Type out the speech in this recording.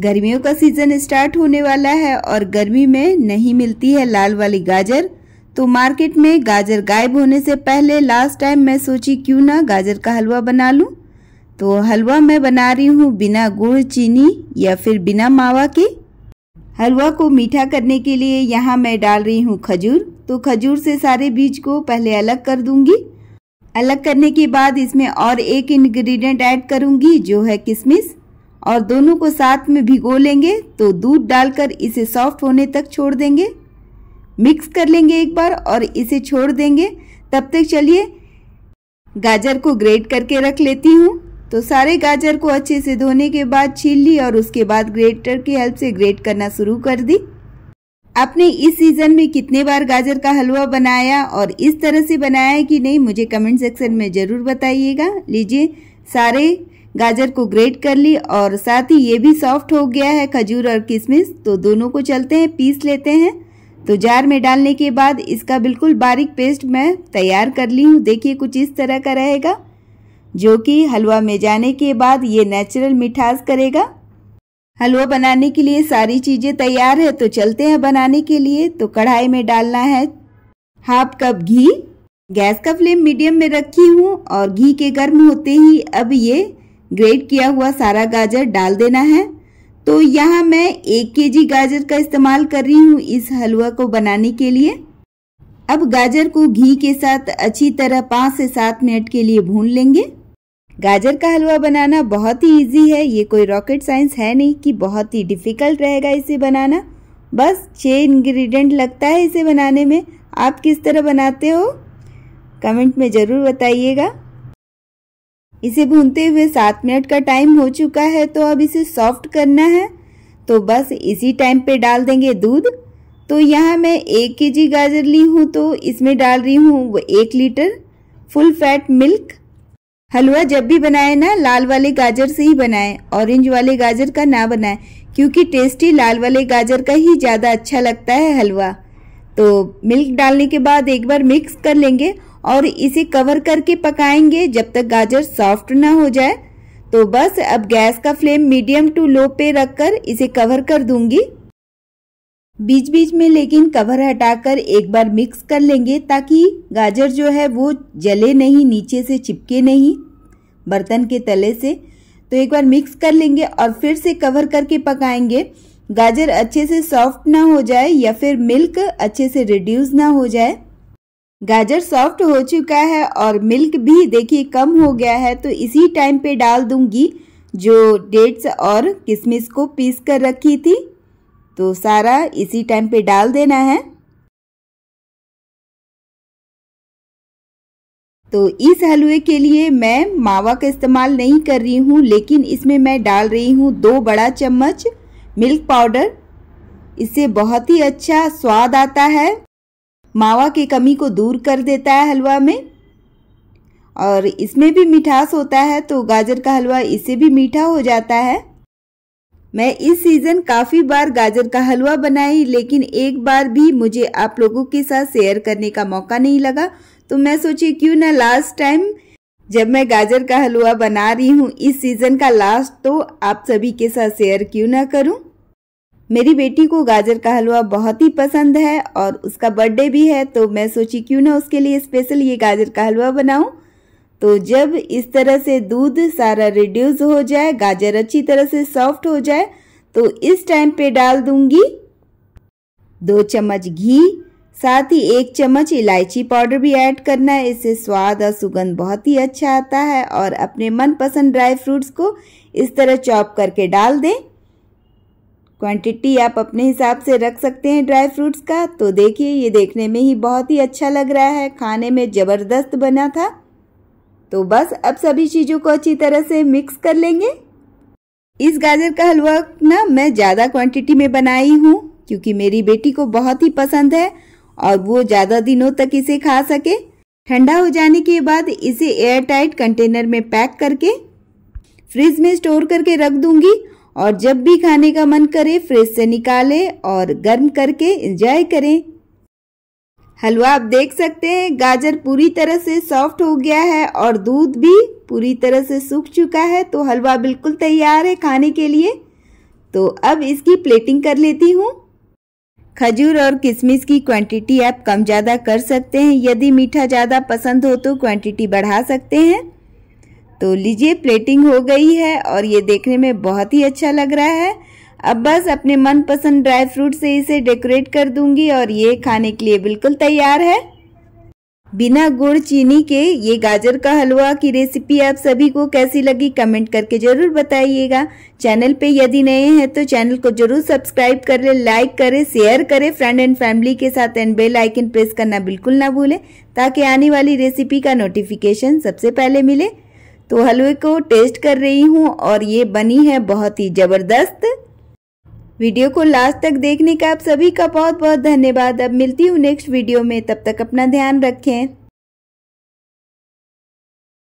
गर्मियों का season start होने वाला है और गर्मी में नहीं मिलती है लाल वाली गाजर तो मार्केट में गाजर गायब होने से पहले लास्ट टाइम मैं सोची क्यों ना गाजर का हलवा बना लूँ तो हलवा मैं बना रही हूँ बिना गुड़ चीनी या फिर बिना मावा के हलवा को मीठा करने के लिए यहाँ मैं डाल रही हूँ खजूर तो खजूर से सारे बीज को पहले अलग कर दूंगी अलग करने के बाद इसमें और एक इंग्रेडिएंट ऐड करूंगी जो है किशमिश और दोनों को साथ में भिगो लेंगे तो दूध डालकर इसे सॉफ्ट होने तक छोड़ देंगे मिक्स कर लेंगे एक बार और इसे छोड़ देंगे तब तक चलिए गाजर को ग्रेट करके रख लेती हूँ तो सारे गाजर को अच्छे से धोने के बाद छील ली और उसके बाद ग्रेटर की हेल्प से ग्रेट करना शुरू कर दी आपने इस सीज़न में कितने बार गाजर का हलवा बनाया और इस तरह से बनाया है कि नहीं मुझे कमेंट सेक्शन में ज़रूर बताइएगा लीजिए सारे गाजर को ग्रेट कर ली और साथ ही ये भी सॉफ्ट हो गया है खजूर और किशमिश तो दोनों को चलते हैं पीस लेते हैं तो जार में डालने के बाद इसका बिल्कुल बारीक पेस्ट मैं तैयार कर ली हूँ देखिए कुछ इस तरह का रहेगा जो कि हलवा में जाने के बाद ये नेचुरल मिठास करेगा हलवा बनाने के लिए सारी चीज़ें तैयार है तो चलते हैं बनाने के लिए तो कढ़ाई में डालना है हाफ कप घी गैस का फ्लेम मीडियम में रखी हूँ और घी के गर्म होते ही अब ये ग्रेट किया हुआ सारा गाजर डाल देना है तो यहाँ मैं एक जी गाजर का इस्तेमाल कर रही हूँ इस हलवा को बनाने के लिए अब गाजर को घी के साथ अच्छी तरह पाँच से सात मिनट के लिए भून लेंगे गाजर का हलवा बनाना बहुत ही इजी है ये कोई रॉकेट साइंस है नहीं कि बहुत ही डिफ़िकल्ट रहेगा इसे बनाना बस छः इंग्रेडिएंट लगता है इसे बनाने में आप किस तरह बनाते हो कमेंट में ज़रूर बताइएगा इसे भूनते हुए सात मिनट का टाइम हो चुका है तो अब इसे सॉफ्ट करना है तो बस इसी टाइम पे डाल देंगे दूध तो यहाँ मैं एक के जी गाजर ली हूँ तो इसमें डाल रही हूँ एक लीटर फुल फैट मिल्क हलवा जब भी बनाए ना लाल वाले गाजर से ही बनाए ऑरेंज वाले गाजर का ना बनाए क्योंकि टेस्टी लाल वाले गाजर का ही ज़्यादा अच्छा लगता है हलवा तो मिल्क डालने के बाद एक बार मिक्स कर लेंगे और इसे कवर करके पकाएंगे जब तक गाजर सॉफ्ट ना हो जाए तो बस अब गैस का फ्लेम मीडियम टू लो पे रखकर इसे कवर कर दूंगी बीच बीच में लेकिन कवर हटाकर एक बार मिक्स कर लेंगे ताकि गाजर जो है वो जले नहीं नीचे से चिपके नहीं बर्तन के तले से तो एक बार मिक्स कर लेंगे और फिर से कवर करके पकाएंगे गाजर अच्छे से सॉफ्ट ना हो जाए या फिर मिल्क अच्छे से रिड्यूस ना हो जाए गाजर सॉफ्ट हो चुका है और मिल्क भी देखिए कम हो गया है तो इसी टाइम पे डाल दूंगी जो डेट्स और किशमिश को पीस कर रखी थी तो सारा इसी टाइम पे डाल देना है तो इस हलवे के लिए मैं मावा का इस्तेमाल नहीं कर रही हूँ लेकिन इसमें मैं डाल रही हूँ दो बड़ा चम्मच मिल्क पाउडर इससे बहुत ही अच्छा स्वाद आता है मावा की कमी को दूर कर देता है हलवा में और इसमें भी मिठास होता है तो गाजर का हलवा इससे भी मीठा हो जाता है मैं इस सीज़न काफ़ी बार गाजर का हलवा बनाई लेकिन एक बार भी मुझे आप लोगों के साथ शेयर करने का मौका नहीं लगा तो मैं सोची क्यों ना लास्ट टाइम जब मैं गाजर का हलवा बना रही हूँ इस सीज़न का लास्ट तो आप सभी के साथ शेयर क्यों ना करूँ मेरी बेटी को गाजर का हलवा बहुत ही पसंद है और उसका बर्थडे भी है तो मैं सोची क्यों ना उसके लिए स्पेशल ये गाजर का हलवा बनाऊं तो जब इस तरह से दूध सारा रिड्यूस हो जाए गाजर अच्छी तरह से सॉफ्ट हो जाए तो इस टाइम पे डाल दूंगी दो चम्मच घी साथ ही एक चम्मच इलायची पाउडर भी ऐड करना है इससे स्वाद और सुगंध बहुत ही अच्छा आता है और अपने मनपसंद ड्राई फ्रूट्स को इस तरह चॉप करके डाल दें क्वांटिटी आप अपने हिसाब से रख सकते हैं ड्राई फ्रूट्स का तो देखिए ये देखने में ही बहुत ही अच्छा लग रहा है खाने में ज़बरदस्त बना था तो बस अब सभी चीज़ों को अच्छी तरह से मिक्स कर लेंगे इस गाजर का हलवा ना मैं ज़्यादा क्वांटिटी में बनाई हूँ क्योंकि मेरी बेटी को बहुत ही पसंद है और वो ज़्यादा दिनों तक इसे खा सके ठंडा हो जाने के बाद इसे एयर टाइट कंटेनर में पैक करके फ्रिज में स्टोर करके रख दूंगी और जब भी खाने का मन करे फ्रिज से निकालें और गर्म करके इंजॉय करें हलवा आप देख सकते हैं गाजर पूरी तरह से सॉफ्ट हो गया है और दूध भी पूरी तरह से सूख चुका है तो हलवा बिल्कुल तैयार है खाने के लिए तो अब इसकी प्लेटिंग कर लेती हूँ खजूर और किशमिश की क्वांटिटी आप कम ज़्यादा कर सकते हैं यदि मीठा ज़्यादा पसंद हो तो क्वांटिटी बढ़ा सकते हैं तो लीजिए प्लेटिंग हो गई है और ये देखने में बहुत ही अच्छा लग रहा है अब बस अपने मनपसंद ड्राई फ्रूट से इसे डेकोरेट कर दूंगी और ये खाने के लिए बिल्कुल तैयार है बिना गुड़ चीनी के ये गाजर का हलवा की रेसिपी आप सभी को कैसी लगी कमेंट करके ज़रूर बताइएगा चैनल पे यदि नए हैं तो चैनल को जरूर सब्सक्राइब कर ले लाइक करें शेयर करें फ्रेंड एंड फैमिली के साथ एंड बेल आइकन प्रेस करना बिल्कुल ना भूलें ताकि आने वाली रेसिपी का नोटिफिकेशन सबसे पहले मिले तो हलवे को टेस्ट कर रही हूँ और ये बनी है बहुत ही ज़बरदस्त वीडियो को लास्ट तक देखने का आप सभी का बहुत बहुत धन्यवाद अब मिलती हूँ नेक्स्ट वीडियो में तब तक अपना ध्यान रखें